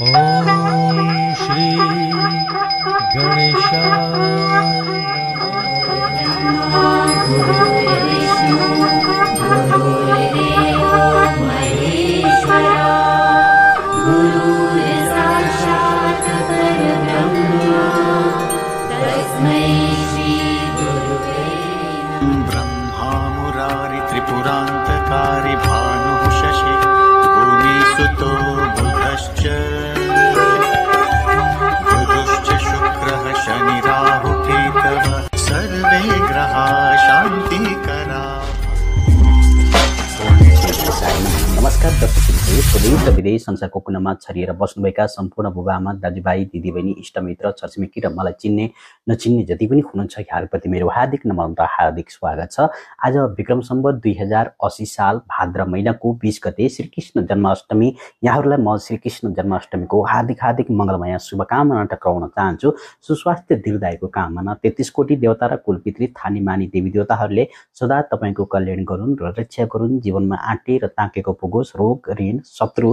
श्री गणेश धेरै संसारको कुनामा छरिएर बस्नुभएका सम्पूर्ण बुबामा दाजुभाइ दिदीबहिनी इष्टमित्र छरछिमेकी र मलाई चिन्ने नचिन्ने जति पनि हुनुहुन्छ यहाँहरूप्रति मेरो हार्दिक नमन्त्र हार्दिक स्वागत छ आज विक्रम सम्बर दुई हजार असी साल भाद्र महिनाको बिस गते श्रीकृष्ण जन्माष्टमी यहाँहरूलाई म श्रीकृष्ण जन्माष्टमीको हार्दिक हार्दिक मङ्गलमय शुभकामना टक्राउन चाहन्छु सुस्वास्थ्य दीर्घदायको कामना तेत्तिस कोटी देवता र कुलपित्री थानीमानी देवी देवताहरूले सदा तपाईँको कल्याण गरून् र रक्षा गरून् जीवनमा आँटे र ताकेको पुगोस् रोग ऋण शत्रु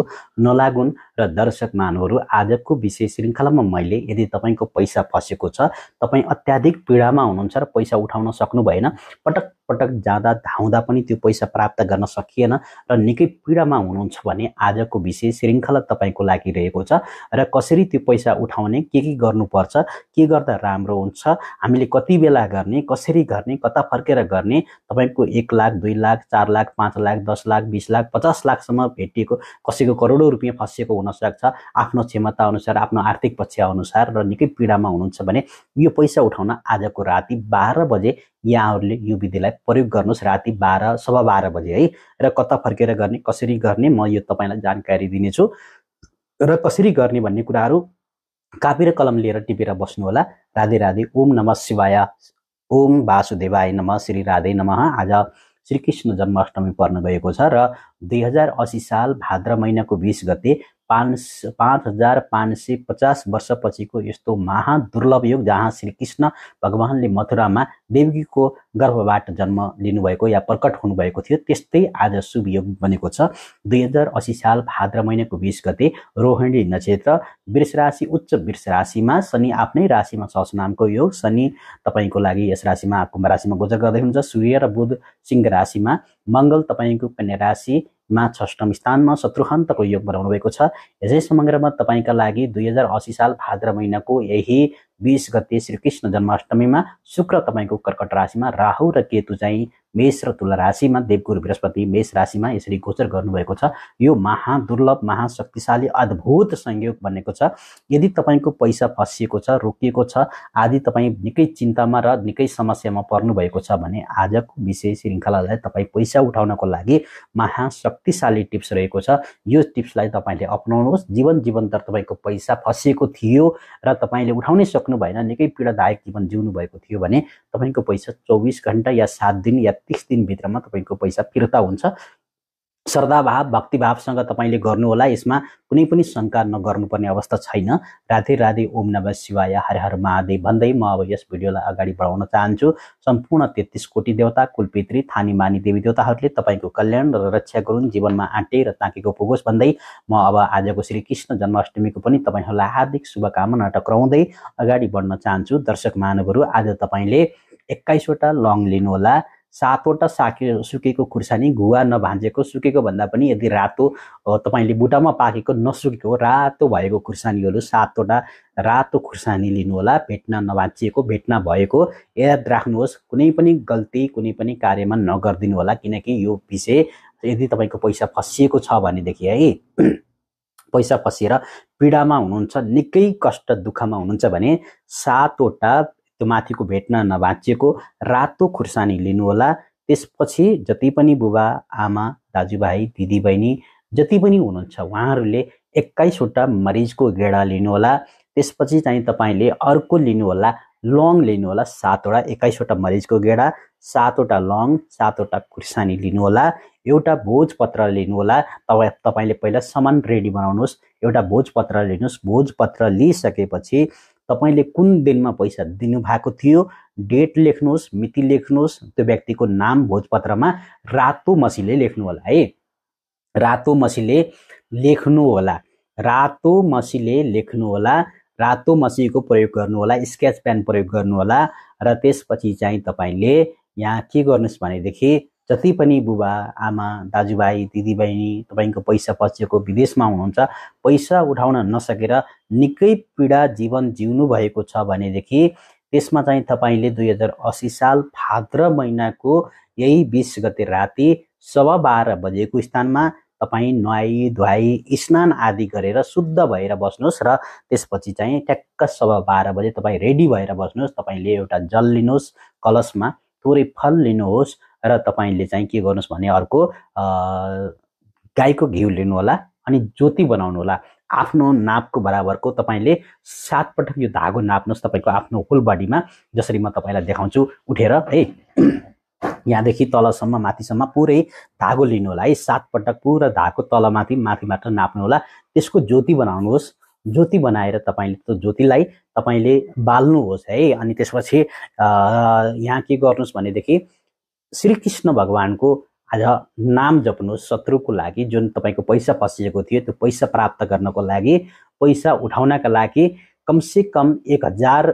नलागुन् र दर्शक मानवहरू आजको विशेष श्रृङ्खलामा मैले यदि तपाईँको पैसा फसेको छ तपाईँ अत्याधिक पीडामा हुनुहुन्छ र पैसा उठाउन सक्नु भएन पटक पटक जाँदा धाउँदा पनि त्यो पैसा प्राप्त गर्न सकिएन र निकै पीडामा हुनुहुन्छ भने आजको विषय श्रृङ्खला तपाईँको लागि रहेको छ र कसरी त्यो पैसा उठाउने के के गर्नुपर्छ के गर्दा राम्रो हुन्छ हामीले कति बेला गर्ने कसरी गर्ने कता फर्केर गर्ने तपाईँको एक लाख दुई लाख चार लाख पाँच लाख दस लाख बिस लाख पचास लाखसम्म भेटिएको कसैको करोडौँ रुपियाँ फँसिएको हुनसक्छ आफ्नो क्षमताअनुसार आफ्नो आर्थिक पक्षअनुसार र निकै पीडामा हुनुहुन्छ भने यो पैसा उठाउन आजको राति बाह्र बजे यहाँहरूले यो विधिलाई प्रयोग गर्नुहोस् राति बाह्र सवा बाह्र बजे है र कता फर्केर गर्ने कसरी गर्ने म यो तपाईँलाई जानकारी दिनेछु र कसरी गर्ने भन्ने कुराहरू कापी र कलम लिएर टिपेर बस्नुहोला राधे राधे ओम नम शिवाय ओम वासुदेवाय नम श्री राधे नम आज श्रीकृष्ण जन्माष्टमी पर्न गएको छ र दुई हजार असी साल भाद्र महिनाको बिस गते पाँच पाँच हजार पाँच सय पचास वर्षपछिको यस्तो महादुर्लभ युग जहाँ श्रीकृष्ण भगवान्ले मथुरामा देवकीको गर्भबाट जन्म लिनुभएको या प्रकट हुनुभएको थियो त्यस्तै आज शुभ योग बनेको छ दुई हजार असी साल भाद्र महिनाको बिस गते रोहिणी नक्षत्र वृष राशि उच्च वृष राशिमा शनि आफ्नै राशिमा छ नामको योग शनि तपाईँको लागि यस राशिमा कुम्भ राशिमा गोचर गर्दै हुन्छ सूर्य र बुध सिंह राशिमा मङ्गल तपाईँको कन्या राशि मा छष्टम स्थानमा शत्रुहन्तको योग बनाउनु भएको छ यसै समग्रमा तपाईँका लागि दुई हजार असी साल भाद्र महिनाको यही बिस गते श्रीकृष्ण जन्माष्टमीमा शुक्र तपाईँको कर्कट राशिमा राहु र केतु चाहिँ मेष र तुला राशिमा देवगुरु बृहस्पति मेष राशिमा यसरी गोचर गर्नुभएको छ यो महादुर्लभ महाशक्तिशाली अद्भुत संयोग बनेको छ यदि तपाईँको पैसा फसिएको छ रोकिएको छ आदि तपाईँ निकै चिन्तामा र निकै समस्यामा पर्नुभएको छ भने आजको विषय श्रृङ्खलालाई तपाईँ पैसा उठाउनको लागि महाशक्तिशाली टिप्स रहेको छ यो टिप्सलाई तपाईँले अप्नाउनुहोस् जीवन जीवन जीवन्तर तपाईँको पैसा फसिएको थियो र तपाईँले उठाउनै सक्नु भएन निकै पीडादायक जीवन जिउनु भएको थियो भने तपाईँको पैसा चौबिस घन्टा या सात दिन या तिस दिनभित्रमा तपाईँको पैसा फिर्ता हुन्छ श्रद्धाभाव भक्तिभावसँग तपाईँले गर्नुहोला यसमा कुनै पनि शङ्का नगर्नुपर्ने अवस्था छैन राधे राधे ओम नभ शिवाय हर हर महादेव भन्दै म अब यस भिडियोलाई अगाडि बढाउन चाहन्छु सम्पूर्ण तेत्तिस कोटी देवता कुलपित्री थानी मानी देवी देवताहरूले तपाईँको कल्याण र रक्षा गरून् जीवनमा आँटे र ताँकेको पुगोस् भन्दै म अब आजको श्री कृष्ण जन्माष्टमीको पनि तपाईँहरूलाई हार्दिक शुभकामना टक्राउँदै अगाडि बढ्न चाहन्छु दर्शक महानुभहरू आज तपाईँले एक्काइसवटा लङ लिनुहोला सातवटा साके सुकेको खुर्सानी गुवा नभाँजेको सुकेको भन्दा पनि यदि रातो तपाईँले बुटामा पाकेको नसुकेको रातो भएको खुर्सानीहरू सातवटा रातो खुर्सानी लिनुहोला भेट्न नभाँचिएको भेट्न भएको याद राख्नुहोस् कुनै पनि गल्ती कुनै पनि कार्यमा नगरिदिनु होला किनकि यो विषय यदि तपाईँको पैसा फसिएको छ भनेदेखि है पैसा फसिएर पीडामा हुनुहुन्छ निकै कष्ट दुःखमा हुनुहुन्छ भने सातवटा त्यो माथिको भेट्न नभाँचिएको रातो खुर्सानी लिनुहोला त्यसपछि जति पनि बुबा आमा दाजुभाइ दिदीबहिनी जति पनि हुनुहुन्छ उहाँहरूले एक्काइसवटा मरिजको गेडा लिनुहोला त्यसपछि चाहिँ तपाईँले अर्को लिनुहोला लङ लिनुहोला सातवटा एक्काइसवटा मरिजको गेडा सातवटा लङ सातवटा खुर्सानी लिनुहोला एउटा भोजपत्र लिनुहोला तपाईँ तपाईँले पहिला सामान रेडी बनाउनुहोस् एउटा भोजपत्र लिनुहोस् भोजपत्र लिइसकेपछि तपाईँले कुन दिनमा पैसा दिनुभएको थियो डेट लेख्नुहोस् मिति लेख्नुहोस् त्यो व्यक्तिको नाम भोजपत्रमा रातो मसीले लेख्नु होला है रातो मसीले लेख्नु होला रातो मसीले लेख्नु होला रातो मसीको प्रयोग गर्नु होला स्केच पेन प्रयोग गर्नु होला र त्यसपछि चाहिँ तपाईँले यहाँ के गर्नुहोस् भनेदेखि जति पनि बुबा आमा दाजुभाइ दिदीबहिनी तपाईँको पैसा पचेको विदेशमा हुनुहुन्छ पैसा उठाउन नसकेर निकै पीडा जीवन जिउनु भएको छ भनेदेखि त्यसमा चाहिँ तपाईँले दुई हजार असी साल भाद्र महिनाको यही बिस गते राति सवा बाह्र बजेको स्थानमा तपाईँ नुहाई धुवाई स्नान आदि गरेर शुद्ध भएर बस्नुहोस् र त्यसपछि चाहिँ ट्याक्क सवा बाह्र बजे तपाईँ रेडी भएर बस्नुहोस् तपाईँले एउटा जल लिनुहोस् कलशमा थोरै फल लिनुहोस् र तपाईँले चाहिँ के गर्नुहोस् भने अर्को गाईको घिउ लिनुहोला अनि ज्योति बनाउनु होला आफ्नो नापको बराबरको तपाईँले सातपटक यो धागो नाप्नुहोस् तपाईँको आफ्नो होल बडीमा जसरी म तपाईँलाई देखाउँछु उठेर है यहाँदेखि तलसम्म माथिसम्म पुरै धागो लिनु होला है सातपटक पुरा धागो तलमाथि माथि मात्र नाप्नु होला त्यसको ज्योति बनाउनुहोस् ज्योति बनाएर तपाईँले त्यो ज्योतिलाई तपाईँले बाल्नुहोस् है अनि त्यसपछि यहाँ के गर्नुहोस् भनेदेखि श्रीकृष्ण भगवान्को आज नाम जप्नु शत्रुको लागि जुन तपाईँको पैसा पसिएको थियो त्यो पैसा प्राप्त गर्नको लागि पैसा उठाउनका लागि कमसे कम एक हजार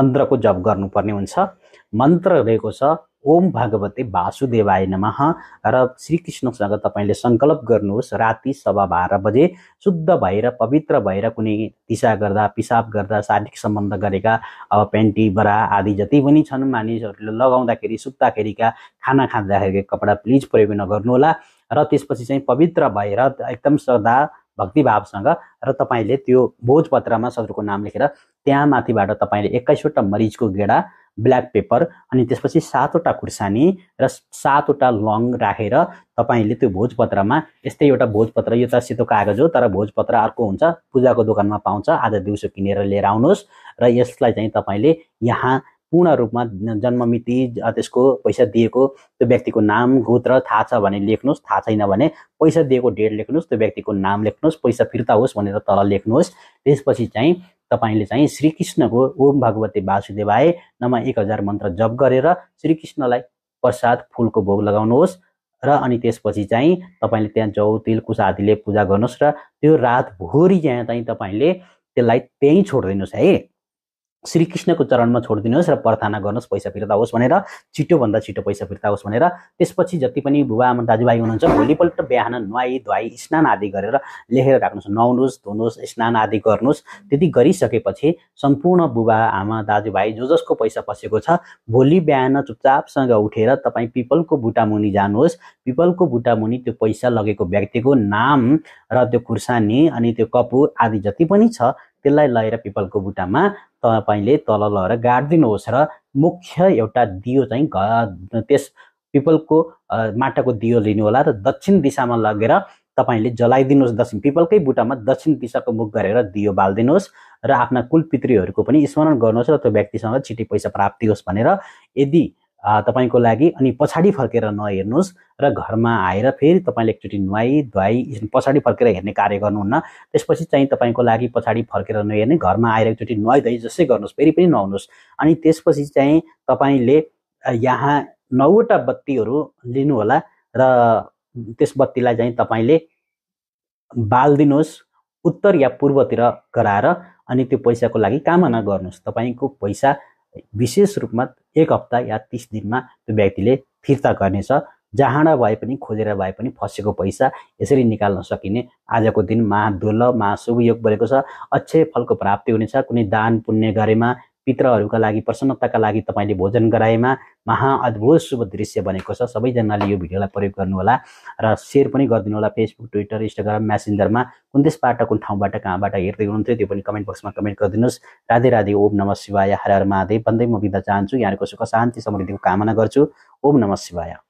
मन्त्रको जप गर्नुपर्ने हुन्छ मन्त्र रहेको छ ओम भगवते वासुदेवाय नम र श्रीकृष्णसँग तपाईँले सङ्कल्प गर्नुहोस् राति सभा बाह्र बजे शुद्ध भएर पवित्र भएर कुनै दिशा गर्दा पिसाब गर्दा शारीरिक सम्बन्ध गरेका अब पेन्टी बरा आदि जति पनि छन् मानिसहरूले लगाउँदाखेरि सुत्दाखेरिका खाना खाँदाखेरिका कपडा प्लिज प्रयोग नगर्नुहोला र त्यसपछि चाहिँ पवित्र भएर एकदम श्रद्धा भक्तिभावसँग र तपाईँले त्यो भोजपत्रमा सदरको नाम लेखेर त्यहाँ माथिबाट तपाईँले एक्काइसवटा मरिचको गेडा ब्ल्याक पेपर अनि त्यसपछि सातवटा खुर्सानी र सातवटा लङ राखेर रा, तपाईँले त्यो भोजपत्रमा यस्तै एउटा भोजपत्र यो त सेतो कागज हो तर भोजपत्र अर्को हुन्छ पूजाको दोकानमा पाउँछ आज दिउँसो किनेर लिएर आउनुहोस् र यसलाई चाहिँ तपाईँले यहाँ पूर्ण रूपमा जन्ममिति त्यसको पैसा दिएको त्यो व्यक्तिको नाम गोत्र थाहा छ भने लेख्नुहोस् थाहा छैन भने पैसा दिएको डेट लेख्नुहोस् त्यो व्यक्तिको नाम लेख्नुहोस् पैसा फिर्ता होस् भनेर तल लेख्नुहोस् त्यसपछि चाहिँ तपाईँले चाहिँ श्रीकृष्णको ओम भगवते वासुदेवाय नमा एक हजार मन्त्र जप गरेर श्रीकृष्णलाई प्रसाद फुलको भोग लगाउनुहोस् र अनि त्यसपछि चाहिँ तपाईँले त्यहाँ जौ तिल कुसा आदिले पूजा गर्नुहोस् र त्यो रातभरि यहाँ चाहिँ तपाईँले त्यसलाई त्यहीँ छोडिदिनुहोस् है श्रीकृष्णको चरणमा छोडिदिनुहोस् र प्रार्थना गर्नुहोस् पैसा फिर्ता होस् भनेर छिटोभन्दा छिटो पैसा फिर्ता होस् भनेर त्यसपछि जति पनि बुबा आमा दाजुभाइ हुनुहुन्छ भोलिपल्ट बिहान नुहाई धुवाई स्नान आदि गरेर लेखेर राख्नुहोस् नुहाउनुहोस् धुनुहोस् स्नान आदि गर्नुहोस् त्यति गरिसकेपछि सम्पूर्ण बुबा आमा दाजुभाइ जो जसको पैसा पसेको छ भोलि बिहान चुपचापसँग उठेर तपाईँ पिपलको बुटामुनि जानुहोस् पिपलको बुटामुनि त्यो पैसा लगेको व्यक्तिको नाम र त्यो खुर्सानी अनि त्यो कपुर आदि जति पनि छ त्यसलाई लगेर पिपलको बुटामा तपाईँले तल लगेर गाडिदिनुहोस् र मुख्य एउटा दियो चाहिँ त्यस पिपलको माटाको दियो लिनुहोला र दक्षिण दिशामा लगेर तपाईँले जलाइदिनुहोस् दक्षिण पिपलकै बुटामा दक्षिण दिशाको मुख गरेर दियो बालिदिनुहोस् र आफ्ना कुल पितृहरूको पनि स्मरण गर्नुहोस् र त्यो व्यक्तिसँग छिटी पैसा प्राप्ति होस् भनेर यदि तपाईँको लागि अनि पछाडि फर्केर नहेर्नुहोस् र घरमा आएर फेरि तपाईँले एकचोटि नुहाई धुवाई पछाडि फर्केर हेर्ने कार्य गर्नुहुन्न त्यसपछि चाहिँ तपाईँको लागि पछाडि फर्केर नहेर्ने घरमा आएर एकचोटि नुहाई धुवाई जसै गर्नुहोस् फेरि पनि नहुनुहोस् अनि त्यसपछि चाहिँ तपाईँले यहाँ नौवटा बत्तीहरू लिनुहोला र त्यस बत्तीलाई चाहिँ तपाईँले बालिदिनुहोस् उत्तर या पूर्वतिर गराएर अनि त्यो पैसाको लागि कामना गर्नुहोस् तपाईँको पैसा विशेष रूपमा एक हप्ता या तिस दिनमा त्यो व्यक्तिले फिर्ता गर्नेछ जहाँडा भए पनि खोजेर भए पनि फसेको पैसा यसरी निकाल्न सकिने आजको दिन महादुर्लभ महाशुभ योग बनेको छ अक्षय फलको प्राप्ति हुनेछ कुनै दान पुण्य गरेमा पित्रहरूका लागि प्रसन्नताका लागि तपाईँले भोजन गराएमा महाअद्भुत शुभ दृश्य बनेको छ सबैजनाले यो भिडियोलाई प्रयोग गर्नुहोला र सेयर पनि गरिदिनु होला फेसबुक ट्विटर इन्स्टाग्राम म्यासेन्जरमा कुन देशबाट कुन ठाउँबाट कहाँबाट हेर्दै हुनुहुन्थ्यो त्यो पनि कमेन्ट बक्समा कमेन्ट गरिदिनुहोस् राधे राधे ओम नम शिवाय हर हर महादेव भन्दै म बिदा चाहन्छु यहाँहरूको सुख शान्ति समृद्धिको कामना गर्छु ओम नम शिवाय